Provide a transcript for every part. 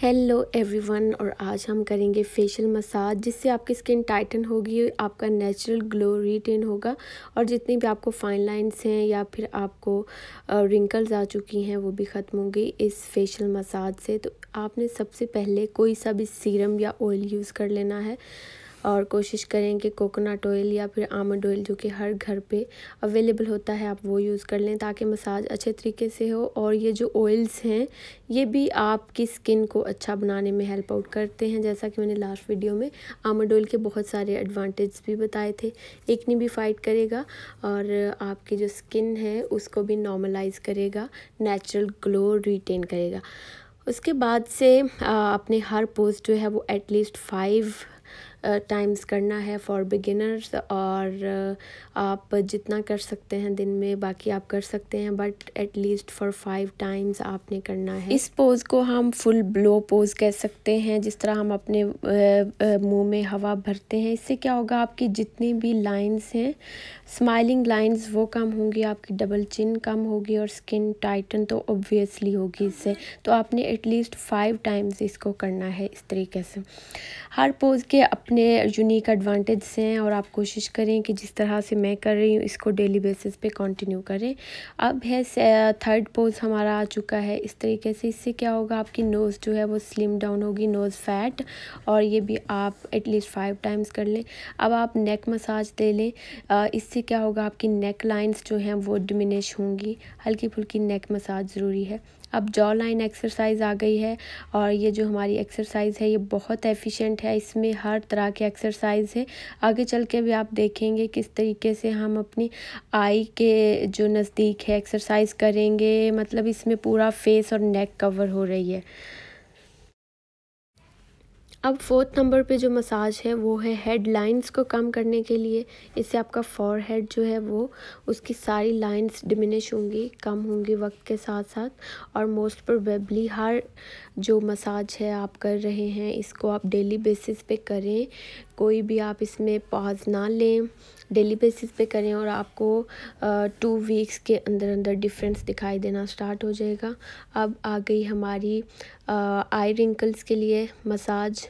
hello everyone और आज हम करेंगे फेशियल मसाज जिससे आपकी स्किन टाइटन होगी आपका नेचुरल ग्लो रिटेन होगा और जितनी भी आपको फाइन लाइंस हैं या फिर आपको रिंकल्स आ चुकी हैं वो भी ख़त्म होंगी इस फेशियल मसाज से तो आपने सबसे पहले कोई सा भी सीरम या ऑयल यूज़ कर लेना है और कोशिश करें कि कोकोनट ऑयल या फिर आमंड ऑयल जो कि हर घर पे अवेलेबल होता है आप वो यूज़ कर लें ताकि मसाज अच्छे तरीके से हो और ये जो ऑयल्स हैं ये भी आपकी स्किन को अच्छा बनाने में हेल्प आउट करते हैं जैसा कि मैंने लास्ट वीडियो में आमंड ऑयल के बहुत सारे एडवांटेज भी बताए थे एक भी फाइट करेगा और आपकी जो स्किन है उसको भी नॉर्मलाइज करेगा नेचुरल ग्लो रिटेन करेगा उसके बाद से आ, अपने हर पोस्ट जो है वो एटलीस्ट फाइव टाइम्स करना है फॉर बिगिनर्स और आप जितना कर सकते हैं दिन में बाकी आप कर सकते हैं but at least for five times आपने करना है इस पोज़ को हम फुल ब्लो पोज़ कह सकते हैं जिस तरह हम अपने मुंह में हवा भरते हैं इससे क्या होगा आपकी जितनी भी लाइंस हैं स्माइलिंग लाइंस वो कम होंगी आपकी डबल चिन कम होगी और स्किन टाइटन तो ऑब्वियसली होगी इससे तो आपने एटलीस्ट फाइव टाइम्स इसको करना है इस तरीके से हर पोज़ के अप अपने यूनिक एडवांटेज हैं और आप कोशिश करें कि जिस तरह से मैं कर रही हूँ इसको डेली बेसिस पे कंटिन्यू करें अब है थर्ड पोज हमारा आ चुका है इस तरीके से इससे क्या होगा आपकी नोज़ जो है वो स्लिम डाउन होगी नोज़ फैट और ये भी आप एटलीस्ट फाइव टाइम्स कर लें अब आप नेक मसाज दे लें इससे क्या होगा आपकी नेक लाइन्स जो हैं वो डिमिनिश होंगी हल्की फुल्की नेक मसाज ज़रूरी है अब जॉ लाइन एक्सरसाइज आ गई है और ये जो हमारी एक्सरसाइज है ये बहुत एफिशिएंट है इसमें हर तरह तरह की एक्सरसाइज है आगे चल के भी आप देखेंगे किस तरीके से हम अपनी आई के जो नज़दीक है एक्सरसाइज करेंगे मतलब इसमें पूरा फेस और नेक कवर हो रही है अब फोर्थ नंबर पे जो मसाज है वो है हेड लाइंस को कम करने के लिए इससे आपका फॉर हेड जो है वो उसकी सारी लाइंस डिमिनिश होंगी कम होंगी वक्त के साथ साथ और मोस्ट प्रोबेबली हर जो मसाज है आप कर रहे हैं इसको आप डेली बेसिस पे करें कोई भी आप इसमें पॉज ना लें डेली बेसिस पे करें और आपको टू वीक्स के अंदर अंदर डिफरेंस दिखाई देना स्टार्ट हो जाएगा अब आ गई हमारी आई रिंकल्स के लिए मसाज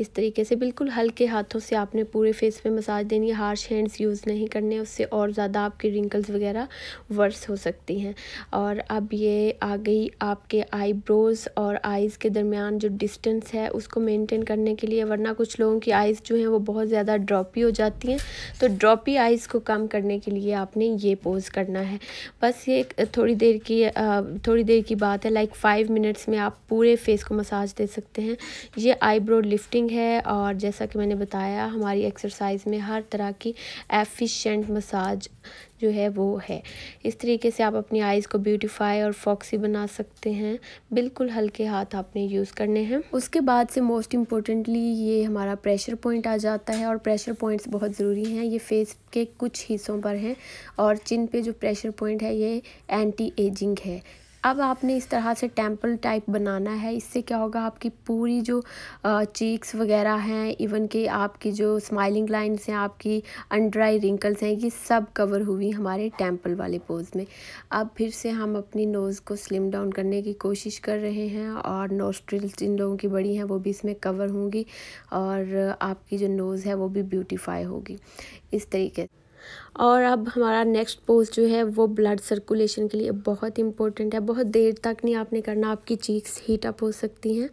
इस तरीके से बिल्कुल हल्के हाथों से आपने पूरे फेस पे मसाज देनी है हार्श हैंड्स यूज़ नहीं करने उससे और ज़्यादा आपकी रिंकल्स वगैरह वर्स हो सकती हैं और अब ये आ गई आपके आईब्रोज़ और आइज़ के दरमियान जो डिस्टेंस है उसको मेनटेन करने के लिए वरना कुछ लोगों की आइज़ जो हैं वो बहुत ज़्यादा ड्रॉपी हो जाती हैं तो ड्रॉपी आइज़ को कम करने के लिए आपने ये पोज़ करना है बस ये थोड़ी देर की थोड़ी देर की बात है लाइक फ़ाइव मिनट्स में आप पूरे फेस को मसाज दे सकते हैं ये आईब्रो लिफ्टिंग है और जैसा कि मैंने बताया हमारी एक्सरसाइज में हर तरह की एफिशिएंट मसाज जो है वो है इस तरीके से आप अपनी आइज़ को ब्यूटीफाई और फॉक्सी बना सकते हैं बिल्कुल हल्के हाथ आपने यूज़ करने हैं उसके बाद से मोस्ट इम्पोर्टेंटली ये हमारा प्रेशर पॉइंट आ जाता है और प्रेशर पॉइंट्स बहुत ज़रूरी हैं ये फेस के कुछ हिस्सों पर हैं और चिन पे जो प्रेशर पॉइंट है ये एंटी एजिंग है अब आपने इस तरह से टेम्पल टाइप बनाना है इससे क्या होगा आपकी पूरी जो चीक्स वगैरह हैं इवन कि आपकी जो स्माइलिंग लाइन्स हैं आपकी अंड्राई रिंकल्स हैं ये सब कवर हुई हमारे टेम्पल वाले पोज़ में अब फिर से हम अपनी नोज़ को स्लिम डाउन करने की कोशिश कर रहे हैं और नोस्ट्रिल्स जिन लोगों की बड़ी हैं वो भी इसमें कवर होंगी और आपकी जो नोज़ है वो भी ब्यूटीफाई होगी इस तरीके और अब हमारा नेक्स्ट पोज जो है वो ब्लड सर्कुलेशन के लिए बहुत इंपॉर्टेंट है बहुत देर तक नहीं आपने करना आपकी चीक्स हीट अप हो सकती हैं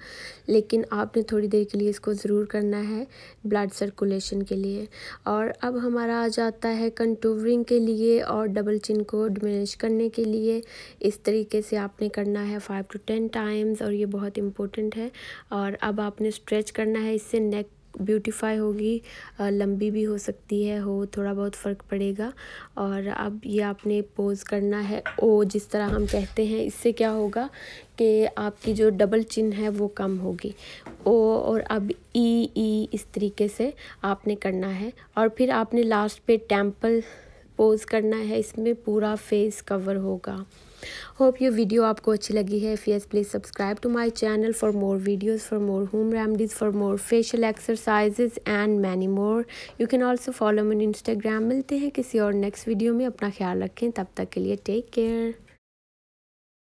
लेकिन आपने थोड़ी देर के लिए इसको ज़रूर करना है ब्लड सर्कुलेशन के लिए और अब हमारा आ जाता है कंटूवरिंग के लिए और डबल चिन को डिमिनिश करने के लिए इस तरीके से आपने करना है फाइव टू टेन टाइम्स और ये बहुत इंपॉर्टेंट है और अब आपने स्ट्रेच करना है इससे नेक ब्यूटीफाई होगी लंबी भी हो सकती है हो थोड़ा बहुत फ़र्क पड़ेगा और अब ये आपने पोज़ करना है ओ जिस तरह हम कहते हैं इससे क्या होगा कि आपकी जो डबल चिन है वो कम होगी ओ और अब ई ई इस तरीके से आपने करना है और फिर आपने लास्ट पे टेम्पल पोज़ करना है इसमें पूरा फेस कवर होगा होप ये वीडियो आपको अच्छी लगी है if yes please subscribe to my channel for more videos for more home remedies for more facial exercises and many more you can also follow me on Instagram मिलते हैं किसी और नेक्स्ट वीडियो में अपना ख्याल रखें तब तक के लिए टेक केयर